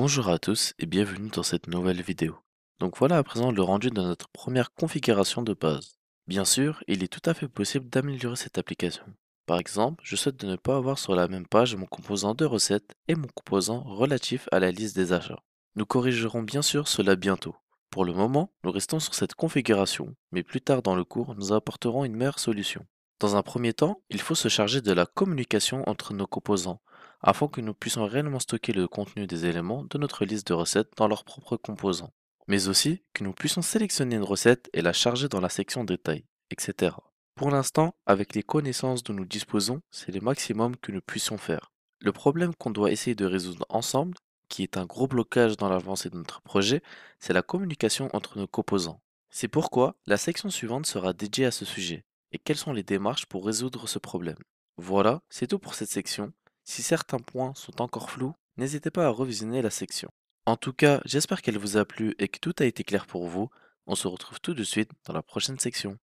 Bonjour à tous et bienvenue dans cette nouvelle vidéo. Donc voilà à présent le rendu de notre première configuration de base. Bien sûr, il est tout à fait possible d'améliorer cette application. Par exemple, je souhaite de ne pas avoir sur la même page mon composant de recette et mon composant relatif à la liste des achats. Nous corrigerons bien sûr cela bientôt. Pour le moment, nous restons sur cette configuration, mais plus tard dans le cours, nous apporterons une meilleure solution. Dans un premier temps, il faut se charger de la communication entre nos composants, afin que nous puissions réellement stocker le contenu des éléments de notre liste de recettes dans leurs propres composants, mais aussi que nous puissions sélectionner une recette et la charger dans la section détails, etc. Pour l'instant, avec les connaissances dont nous disposons, c'est le maximum que nous puissions faire. Le problème qu'on doit essayer de résoudre ensemble, qui est un gros blocage dans l'avancée de notre projet, c'est la communication entre nos composants. C'est pourquoi la section suivante sera dédiée à ce sujet et quelles sont les démarches pour résoudre ce problème. Voilà, c'est tout pour cette section. Si certains points sont encore flous, n'hésitez pas à revisionner la section. En tout cas, j'espère qu'elle vous a plu et que tout a été clair pour vous. On se retrouve tout de suite dans la prochaine section.